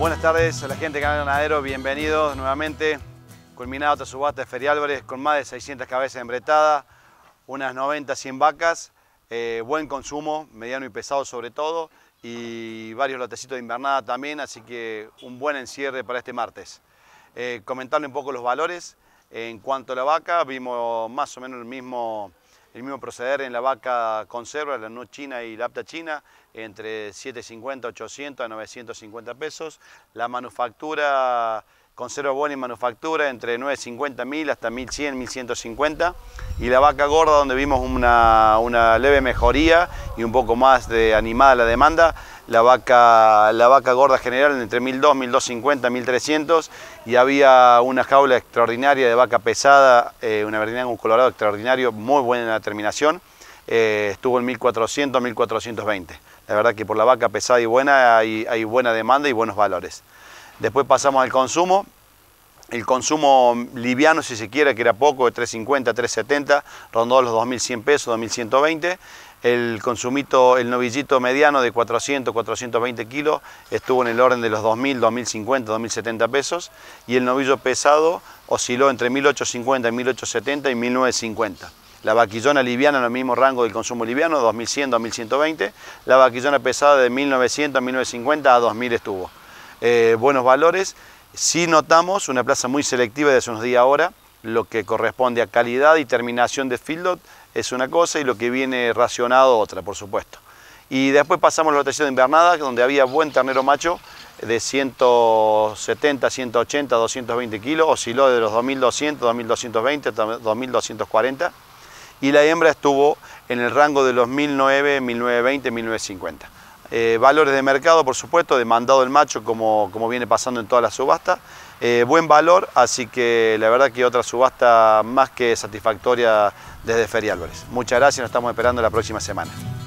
Buenas tardes a la gente de Canal bienvenidos nuevamente. Culminado otra subasta de Feria Álvarez con más de 600 cabezas embretadas, unas 90, 100 vacas, eh, buen consumo, mediano y pesado sobre todo, y varios lotecitos de invernada también, así que un buen encierre para este martes. Eh, comentarle un poco los valores. En cuanto a la vaca, vimos más o menos el mismo el mismo proceder en la vaca conserva, la no china y la apta china, entre 750, 800 a 950 pesos. La manufactura conserva buena y manufactura entre 950 mil hasta 1100, 1150. Y la vaca gorda, donde vimos una, una leve mejoría y un poco más de animada la demanda, la vaca, la vaca gorda general entre 1.200, 1.250, 1.300 y había una jaula extraordinaria de vaca pesada, eh, una verdina un colorado extraordinario, muy buena la en terminación, eh, estuvo en 1.400, 1.420. La verdad que por la vaca pesada y buena hay, buena demanda y buenos valores. Después pasamos al consumo, el consumo liviano, si se quiere, que era poco, de 350, 370, rondó los 2.100 pesos, 2.120. El consumito, el novillito mediano de 400, 420 kilos estuvo en el orden de los 2.000, 2.050, 2.070 pesos y el novillo pesado osciló entre 1.850, 1.870 y 1.950. La vaquillona liviana en el mismo rango del consumo liviano, 2.100, 2.120. La vaquillona pesada de 1.900, 1.950 a 2.000 estuvo. Eh, buenos valores. ...si notamos una plaza muy selectiva desde unos días ahora, lo que corresponde a calidad y terminación de fieldot es una cosa y lo que viene racionado otra, por supuesto. Y después pasamos a la rotación de invernada, donde había buen ternero macho de 170, 180, 220 kilos, osciló de los 2200, 2220, 2240 y la hembra estuvo en el rango de los 1900, 1920, 1950. valores de mercado, por supuesto, demandado el macho como, como viene pasando en todas las subastas eh, buen valor, así que la verdad que otra subasta más que satisfactoria desde Feria Álvarez. Muchas gracias, nos estamos esperando la próxima semana.